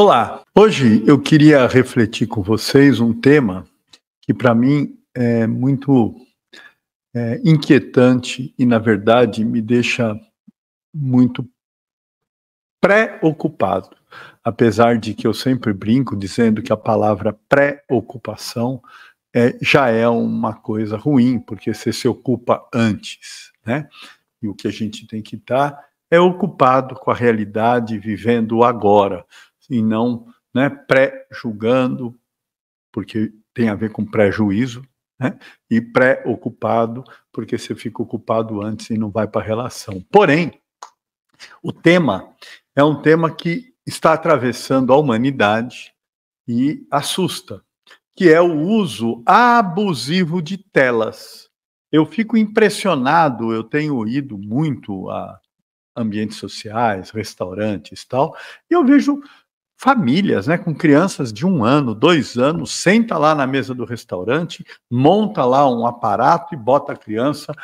Olá! Hoje eu queria refletir com vocês um tema que para mim é muito é, inquietante e, na verdade, me deixa muito preocupado. Apesar de que eu sempre brinco dizendo que a palavra preocupação é, já é uma coisa ruim, porque você se ocupa antes, né? E o que a gente tem que estar tá é ocupado com a realidade, vivendo agora e não né, pré-julgando, porque tem a ver com prejuízo, né, e pré-ocupado, porque você fica ocupado antes e não vai para a relação. Porém, o tema é um tema que está atravessando a humanidade e assusta, que é o uso abusivo de telas. Eu fico impressionado, eu tenho ido muito a ambientes sociais, restaurantes e tal, e eu vejo famílias, né, com crianças de um ano, dois anos, senta lá na mesa do restaurante, monta lá um aparato e bota a criança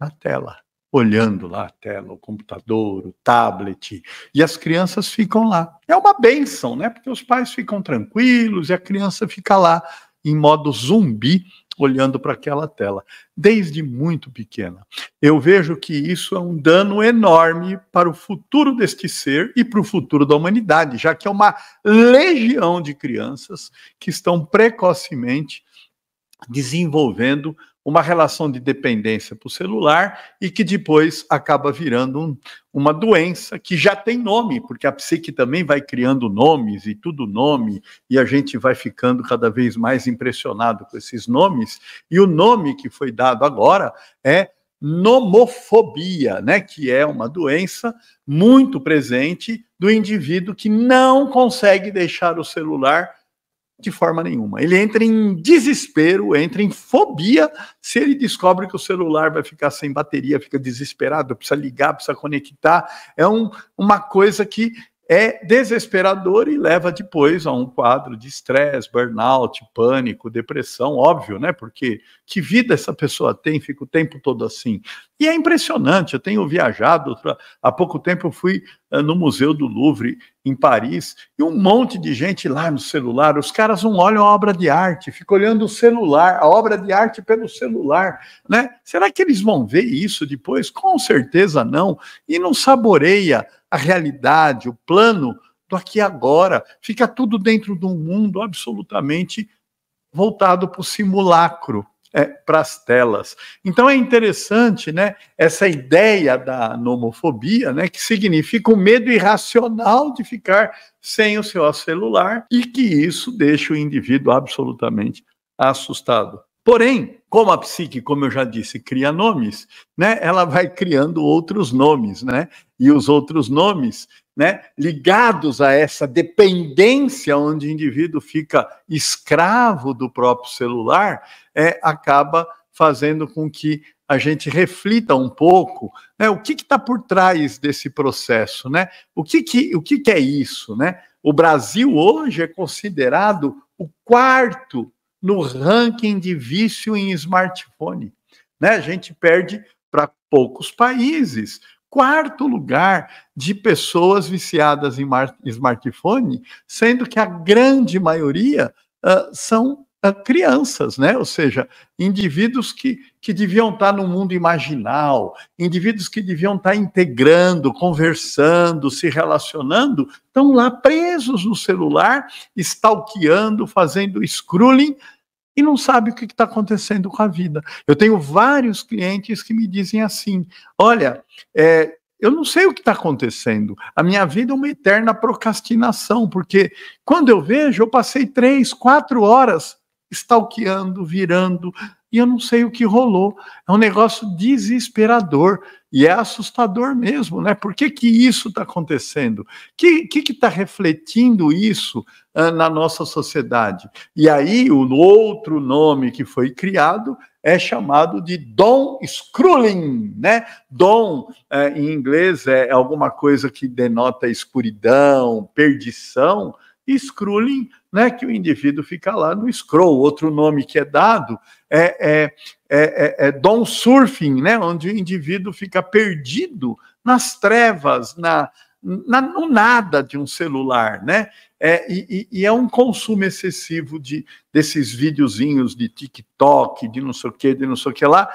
na tela, olhando lá a tela, o computador, o tablet, e as crianças ficam lá. É uma benção, né, porque os pais ficam tranquilos e a criança fica lá em modo zumbi olhando para aquela tela, desde muito pequena. Eu vejo que isso é um dano enorme para o futuro deste ser e para o futuro da humanidade, já que é uma legião de crianças que estão precocemente desenvolvendo uma relação de dependência para o celular e que depois acaba virando um, uma doença que já tem nome, porque a psique também vai criando nomes e tudo nome, e a gente vai ficando cada vez mais impressionado com esses nomes. E o nome que foi dado agora é nomofobia, né, que é uma doença muito presente do indivíduo que não consegue deixar o celular de forma nenhuma. Ele entra em desespero, entra em fobia se ele descobre que o celular vai ficar sem bateria, fica desesperado, precisa ligar, precisa conectar. É um, uma coisa que é desesperador e leva depois a um quadro de estresse, burnout, pânico, depressão, óbvio, né? Porque que vida essa pessoa tem, fica o tempo todo assim. E é impressionante, eu tenho viajado, há pouco tempo eu fui eh, no Museu do Louvre, em Paris, e um monte de gente lá no celular, os caras não olham a obra de arte, ficam olhando o celular, a obra de arte pelo celular, né? Será que eles vão ver isso depois? Com certeza não, e não saboreia a realidade, o plano do aqui e agora. Fica tudo dentro de um mundo absolutamente voltado para o simulacro, é, para as telas. Então é interessante né, essa ideia da nomofobia, né, que significa o medo irracional de ficar sem o seu celular e que isso deixa o indivíduo absolutamente assustado. Porém, como a psique, como eu já disse, cria nomes, né? Ela vai criando outros nomes, né? E os outros nomes, né, ligados a essa dependência onde o indivíduo fica escravo do próprio celular, é acaba fazendo com que a gente reflita um pouco né, o que está por trás desse processo, né? O que, que, o que, que é isso, né? O Brasil hoje é considerado o quarto no ranking de vício em smartphone. Né? A gente perde para poucos países. Quarto lugar de pessoas viciadas em smartphone, sendo que a grande maioria uh, são crianças, né? Ou seja, indivíduos que, que deviam estar no mundo imaginal, indivíduos que deviam estar integrando, conversando, se relacionando, estão lá presos no celular, stalkeando, fazendo scrolling e não sabe o que está acontecendo com a vida. Eu tenho vários clientes que me dizem assim: olha, é, eu não sei o que está acontecendo. A minha vida é uma eterna procrastinação, porque quando eu vejo, eu passei três, quatro horas stalkeando, virando, e eu não sei o que rolou. É um negócio desesperador e é assustador mesmo, né? Por que, que isso está acontecendo? O que está que que tá refletindo isso uh, na nossa sociedade? E aí, o outro nome que foi criado é chamado de Dom Scrolling, né? Dom, eh, em inglês, é alguma coisa que denota escuridão, perdição, Scrolling, né, que o indivíduo fica lá no scroll. Outro nome que é dado é, é, é, é, é down surfing, né, onde o indivíduo fica perdido nas trevas, na, na, no nada de um celular, né? É, e, e, é um consumo excessivo de desses videozinhos de TikTok, de não sei o que, de não sei o que lá,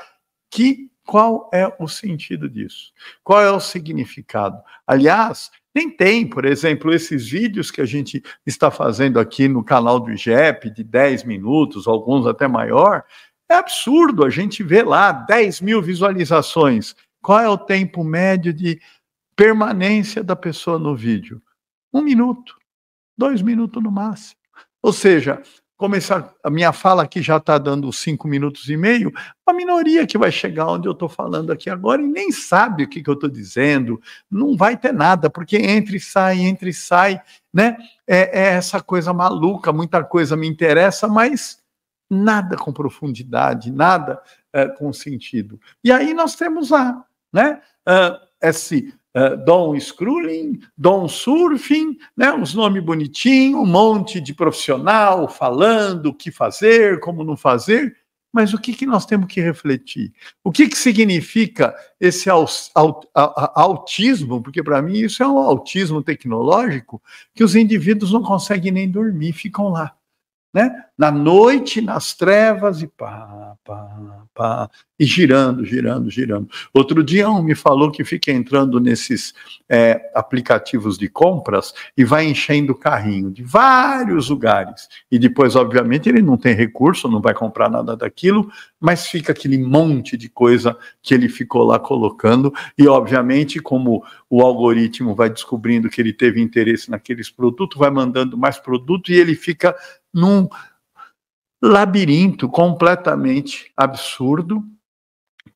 que qual é o sentido disso? Qual é o significado? Aliás, nem tem, por exemplo, esses vídeos que a gente está fazendo aqui no canal do IGEP, de 10 minutos, alguns até maior, é absurdo. A gente ver lá 10 mil visualizações. Qual é o tempo médio de permanência da pessoa no vídeo? Um minuto, dois minutos no máximo. Ou seja, começar. A minha fala aqui já está dando cinco minutos e meio. A minoria que vai chegar onde eu estou falando aqui agora e nem sabe o que, que eu estou dizendo. Não vai ter nada, porque entra e sai, entra e sai, né? É, é essa coisa maluca, muita coisa me interessa, mas nada com profundidade, nada é, com sentido. E aí nós temos a, né? Uh, esse é, Dom Scrolling, Dom Surfing, né, uns nomes bonitinhos, um monte de profissional falando o que fazer, como não fazer, mas o que, que nós temos que refletir? O que, que significa esse autismo? Porque para mim isso é um autismo tecnológico que os indivíduos não conseguem nem dormir, ficam lá né? Na noite, nas trevas e pá, pá, pá, e girando, girando, girando. Outro dia um me falou que fica entrando nesses é, aplicativos de compras e vai enchendo o carrinho de vários lugares. E depois, obviamente, ele não tem recurso, não vai comprar nada daquilo, mas fica aquele monte de coisa que ele ficou lá colocando. E, obviamente, como o algoritmo vai descobrindo que ele teve interesse naqueles produtos, vai mandando mais produto e ele fica num labirinto completamente absurdo,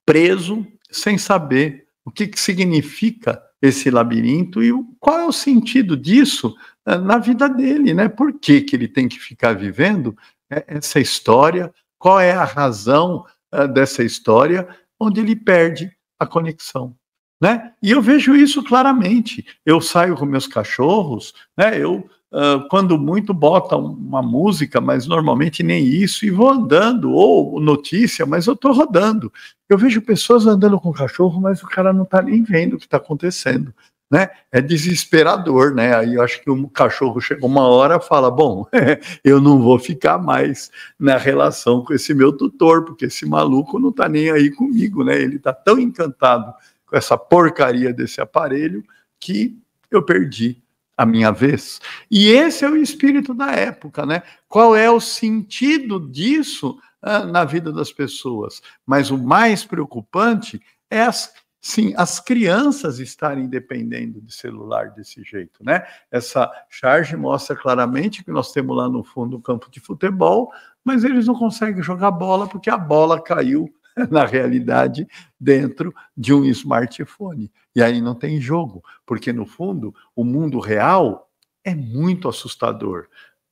preso, sem saber o que, que significa esse labirinto e qual é o sentido disso eh, na vida dele, né? Por que, que ele tem que ficar vivendo eh, essa história? Qual é a razão eh, dessa história onde ele perde a conexão? Né? E eu vejo isso claramente. Eu saio com meus cachorros, né? eu ah, quando muito, bota uma música, mas normalmente nem isso, e vou andando, ou notícia, mas eu estou rodando. Eu vejo pessoas andando com o cachorro, mas o cara não está nem vendo o que está acontecendo. Né? É desesperador, né? Aí eu acho que o cachorro chega uma hora fala: Bom, eu não vou ficar mais na relação com esse meu tutor, porque esse maluco não está nem aí comigo, né? Ele está tão encantado com essa porcaria desse aparelho que eu perdi a minha vez. E esse é o espírito da época, né? Qual é o sentido disso ah, na vida das pessoas? Mas o mais preocupante é as Sim, as crianças estarem dependendo de celular desse jeito, né? Essa charge mostra claramente que nós temos lá no fundo o campo de futebol, mas eles não conseguem jogar bola porque a bola caiu na realidade, dentro de um smartphone. E aí não tem jogo, porque no fundo, o mundo real é muito assustador.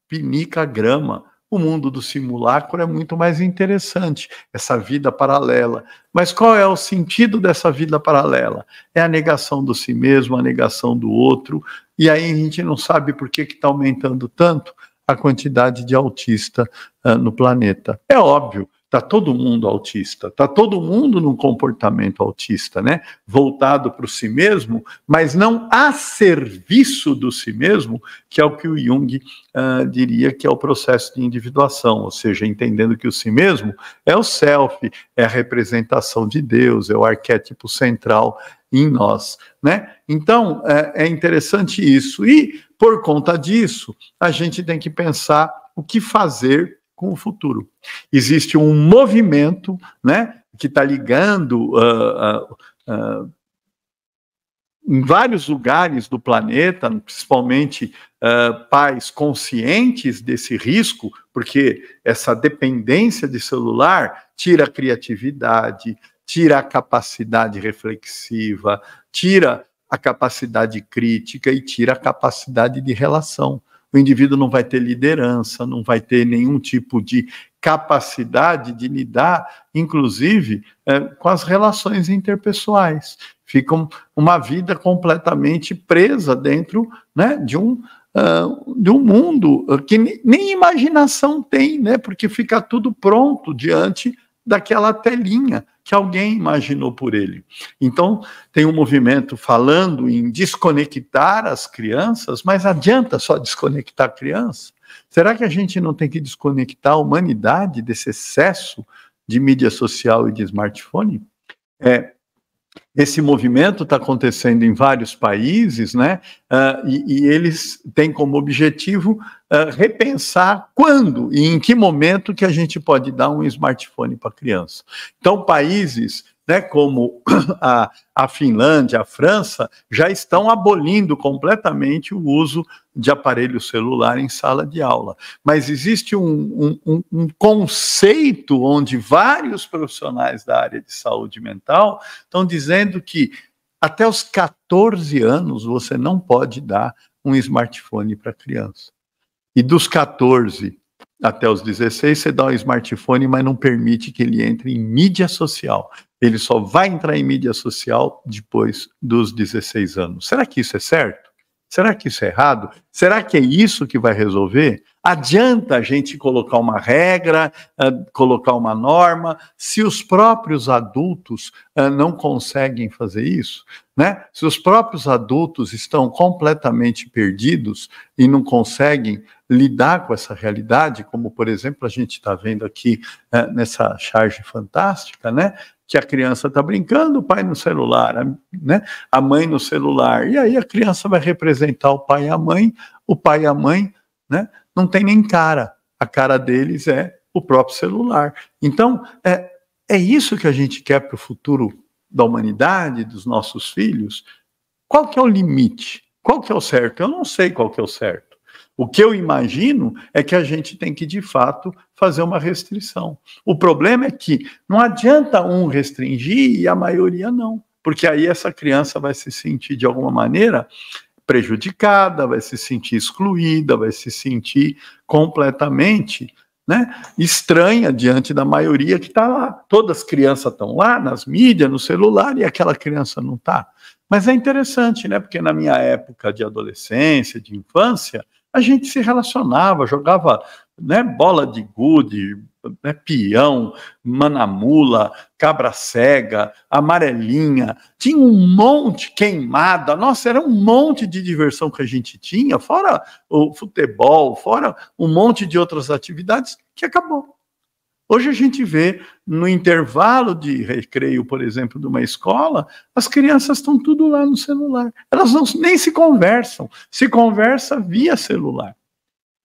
Pinica a grama. O mundo do simulacro é muito mais interessante, essa vida paralela. Mas qual é o sentido dessa vida paralela? É a negação do si mesmo, a negação do outro, e aí a gente não sabe por que está aumentando tanto a quantidade de autista uh, no planeta. É óbvio, Está todo mundo autista, está todo mundo num comportamento autista, né? Voltado para o si mesmo, mas não a serviço do si mesmo, que é o que o Jung uh, diria que é o processo de individuação, ou seja, entendendo que o si mesmo é o self, é a representação de Deus, é o arquétipo central em nós, né? Então é, é interessante isso e por conta disso a gente tem que pensar o que fazer com o futuro. Existe um movimento né, que está ligando uh, uh, uh, em vários lugares do planeta, principalmente pais conscientes desse risco, porque essa dependência de celular tira a criatividade, tira a capacidade reflexiva, tira a capacidade crítica e tira a capacidade de relação o indivíduo não vai ter liderança, não vai ter nenhum tipo de capacidade de lidar, inclusive, é, com as relações interpessoais. Ficam uma vida completamente presa dentro né, de um Uh, de um mundo ah, que nem imaginação tem, né? Porque fica tudo pronto diante daquela telinha que alguém imaginou por ele. Então, tem um movimento falando em desconectar as crianças, mas adianta só desconectar a criança? Será que a gente não tem que desconectar a humanidade desse excesso de mídia social e de smartphone? É, esse movimento está acontecendo em vários países, né? Uh, e, e, eles têm como objetivo uh, repensar quando e em que momento que a gente pode dar um smartphone para a criança. Então, países né, como a, a Finlândia, a França, já estão abolindo completamente o uso de aparelho celular em sala de aula. Mas existe um, um, um, conceito onde vários profissionais da área de saúde mental estão dizendo que até os 14 anos você não pode dar um smartphone para criança. E dos 14 até os 16 você dá um smartphone, mas não permite que ele entre em mídia social ele só vai entrar em mídia social depois dos 16 anos. Será que isso é certo? Será que isso é errado? Será que é isso que vai resolver? Adianta a gente colocar uma regra, uh, colocar uma norma, se os próprios adultos uh, não conseguem fazer isso? Né? Se os próprios adultos estão completamente perdidos e não conseguem lidar com essa realidade, como por exemplo a gente está vendo aqui uh, nessa charge fantástica, né? que a criança está brincando, o pai no celular, a, né? a mãe no celular. E aí a criança vai representar o pai e a mãe, o pai e a mãe né? não tem nem cara. A cara deles é o próprio celular. Então, é, é isso que a gente quer para o futuro da humanidade, dos nossos filhos? Qual que é o limite? Qual que é o certo? Eu não sei qual que é o certo. O que eu imagino é que a gente tem que, de fato, fazer uma restrição. O problema é que não adianta um restringir e a maioria não, porque aí essa criança vai se sentir, de alguma maneira, prejudicada, vai se sentir excluída, vai se sentir completamente né, estranha diante da maioria que está lá. Todas as crianças estão lá, nas mídias, no celular, e aquela criança não está. Mas é interessante, né? Porque na minha época de adolescência, de infância, a gente se relacionava, jogava né, bola de gude, né, peão, manamula, cabra cega, amarelinha, tinha um monte queimada, nossa, era um monte de diversão que a gente tinha, fora o futebol, fora um monte de outras atividades que acabou. Hoje a gente vê no intervalo de recreio, por exemplo, de uma escola, as crianças estão tudo lá no celular. Elas não, nem se conversam, se conversa via celular.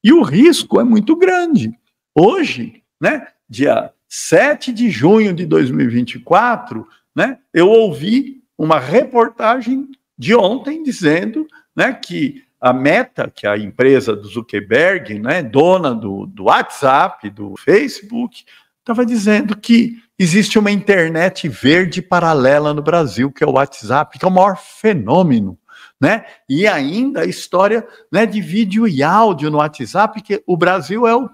E o risco é muito grande. Hoje, né, dia 7 de junho de 2024, né, eu ouvi uma reportagem de ontem dizendo né, que a Meta, que é a empresa do Zuckerberg, né, dona do, do WhatsApp, do Facebook, estava dizendo que existe uma internet verde paralela no Brasil, que é o WhatsApp, que é o maior fenômeno. Né? E ainda a história né, de vídeo e áudio no WhatsApp, que o Brasil é o,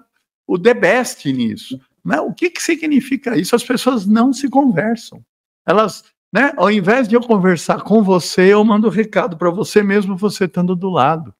o the best nisso. Né? O que, que significa isso? As pessoas não se conversam. Elas né? Ao invés de eu conversar com você, eu mando um recado para você mesmo, você estando do lado.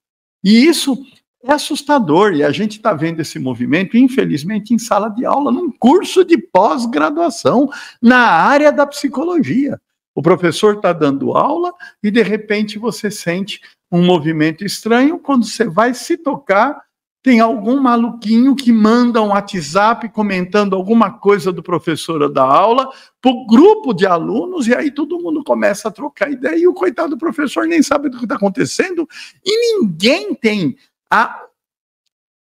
E isso é assustador, e a gente está vendo esse movimento, infelizmente, em sala de aula, num curso de pós-graduação na área da psicologia. O professor está dando aula e, de repente, você sente um movimento estranho. Quando você vai se tocar, tem algum maluquinho que manda um WhatsApp comentando alguma coisa do professor da aula para o grupo de alunos, e aí todo mundo começa a trocar ideia, e o coitado do professor nem sabe do que está acontecendo, e ninguém tem a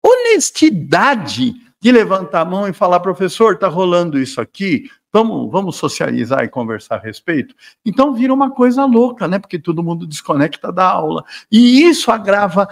honestidade de levantar a mão e falar, professor, está rolando isso aqui, vamos, vamos socializar e conversar a respeito? Então vira uma coisa louca, né? Porque todo mundo desconecta da aula. E isso agrava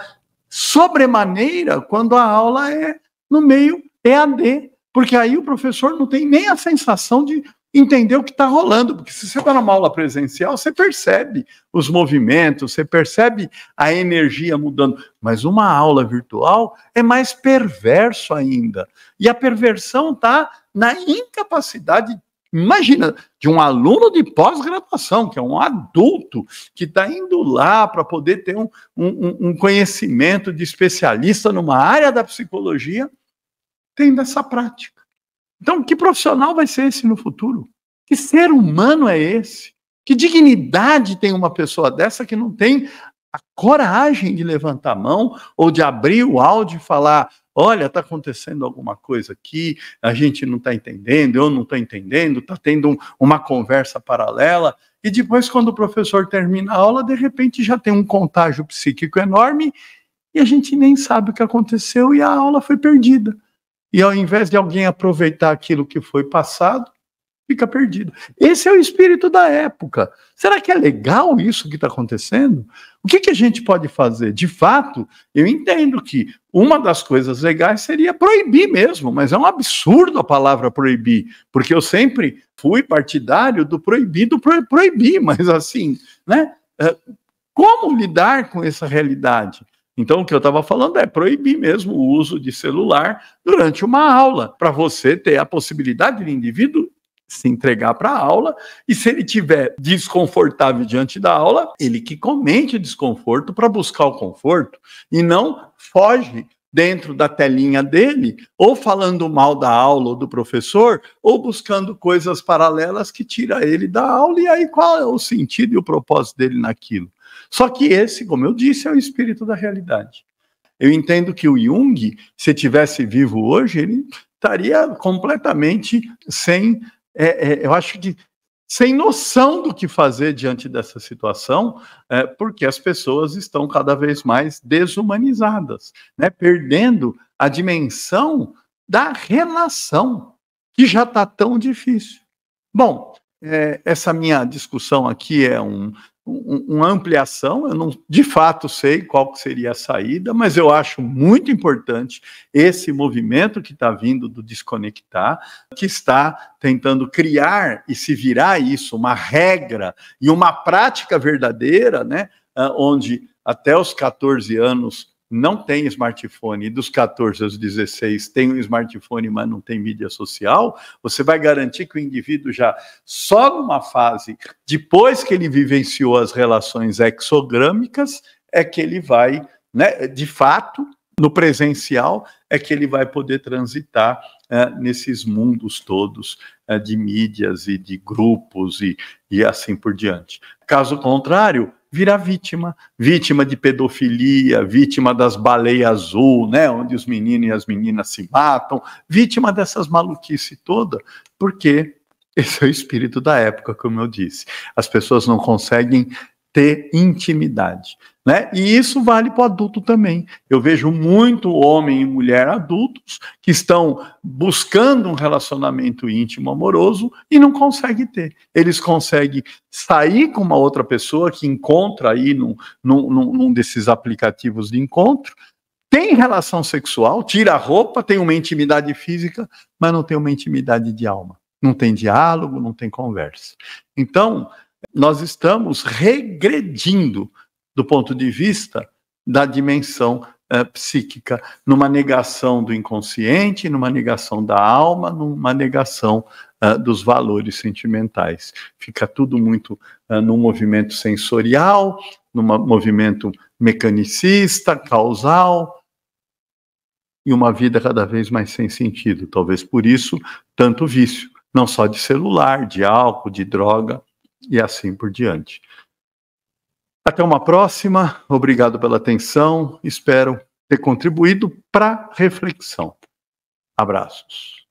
sobremaneira quando a aula é no meio EAD, porque aí o professor não tem nem a sensação de entender o que está rolando, porque se você está numa aula presencial, você percebe os movimentos, você percebe a energia mudando, mas uma aula virtual é mais perverso ainda. E a perversão está na incapacidade Imagina, de um aluno de pós-graduação, que é um adulto, que está indo lá para poder ter um, um, um, conhecimento de especialista numa área da psicologia, tendo essa prática. Então, que profissional vai ser esse no futuro? Que ser humano é esse? Que dignidade tem uma pessoa dessa que não tem a coragem de levantar a mão ou de abrir o áudio e falar: Olha, está acontecendo alguma coisa aqui, a gente não está entendendo, eu não estou entendendo, está tendo um, uma conversa paralela. E depois, quando o professor termina a aula, de repente já tem um contágio psíquico enorme e a gente nem sabe o que aconteceu e a aula foi perdida. E ao invés de alguém aproveitar aquilo que foi passado, fica perdido. Esse é o espírito da época. Será que é legal isso que está acontecendo? O que, que a gente pode fazer? De fato, eu entendo que uma das coisas legais seria proibir mesmo, mas é um absurdo a palavra proibir, porque eu sempre fui partidário do proibido pro, proibir, mas assim, né? É, como lidar com essa realidade? Então, o que eu estava falando é proibir mesmo o uso de celular durante uma aula, para você ter a possibilidade do indivíduo se entregar para a aula e se ele tiver desconfortável diante da aula, ele que comente o desconforto para buscar o conforto e não foge dentro da telinha dele, ou falando mal da aula ou do professor, ou buscando coisas paralelas que tira ele da aula e aí qual é o sentido e o propósito dele naquilo. Só que esse, como eu disse, é o espírito da realidade. Eu entendo que o Jung, se tivesse vivo hoje, ele estaria completamente sem é, é, eu acho que sem noção do que fazer diante dessa situação, é, porque as pessoas estão cada vez mais desumanizadas, né, perdendo a dimensão da relação, que já está tão difícil. Bom, é, essa minha discussão aqui é um uma ampliação, eu não de fato sei qual seria a saída, mas eu acho muito importante esse movimento que está vindo do desconectar, que está tentando criar e se virar isso, uma regra e uma prática verdadeira, né, ah, onde até os 14 anos não tem smartphone e dos 14 aos 16 tem um smartphone, mas não tem mídia social, você vai garantir que o indivíduo já só numa fase, depois que ele vivenciou as relações exogrâmicas, é que ele vai, né, de fato, no presencial, é que ele vai poder transitar é, nesses mundos todos é, de mídias e de grupos e, e assim por diante. Caso contrário, vira vítima, vítima de pedofilia, vítima das baleias azul, né, onde os meninos e as meninas se matam, vítima dessas maluquices toda, porque esse é o espírito da época, como eu disse. As pessoas não conseguem ter intimidade. Né? E isso vale para o adulto também. Eu vejo muito homem e mulher adultos que estão buscando um relacionamento íntimo, amoroso, e não conseguem ter. Eles conseguem sair com uma outra pessoa que encontra aí num, num, num desses aplicativos de encontro, tem relação sexual, tira a roupa, tem uma intimidade física, mas não tem uma intimidade de alma. Não tem diálogo, não tem conversa. Então, nós estamos regredindo do ponto de vista da dimensão é, psíquica, numa negação do inconsciente, numa negação da alma, numa negação é, dos valores sentimentais. Fica tudo muito é, num movimento sensorial, num movimento mecanicista, causal, e uma vida cada vez mais sem sentido. Talvez por isso, tanto vício, não só de celular, de álcool, de droga, e assim por diante. Até uma próxima, obrigado pela atenção, espero ter contribuído para reflexão. Abraços.